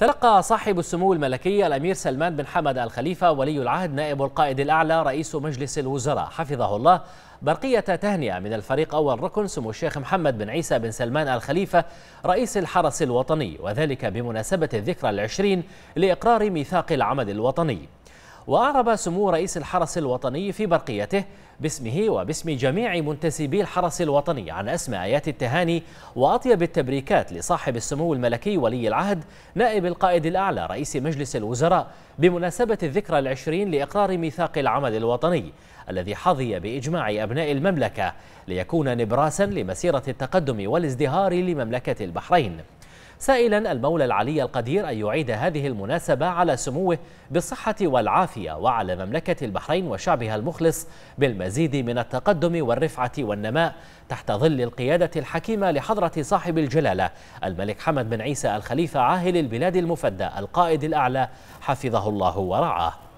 تلقى صاحب السمو الملكي الأمير سلمان بن حمد الخليفة ولي العهد نائب القائد الأعلى رئيس مجلس الوزراء حفظه الله برقية تهنئة من الفريق أول ركن سمو الشيخ محمد بن عيسى بن سلمان الخليفة رئيس الحرس الوطني وذلك بمناسبة الذكرى العشرين لإقرار ميثاق العمل الوطني وأعرب سمو رئيس الحرس الوطني في برقيته باسمه وباسم جميع منتسبي الحرس الوطني عن أسماء آيات التهاني وأطيب التبريكات لصاحب السمو الملكي ولي العهد نائب القائد الأعلى رئيس مجلس الوزراء بمناسبة الذكرى العشرين لإقرار ميثاق العمل الوطني الذي حظي بإجماع أبناء المملكة ليكون نبراسا لمسيرة التقدم والازدهار لمملكة البحرين سائلا المولى العلي القدير أن يعيد هذه المناسبة على سموه بالصحة والعافية وعلى مملكة البحرين وشعبها المخلص بالمزيد من التقدم والرفعة والنماء تحت ظل القيادة الحكيمة لحضرة صاحب الجلالة الملك حمد بن عيسى الخليفة عاهل البلاد المفدى القائد الأعلى حفظه الله ورعاه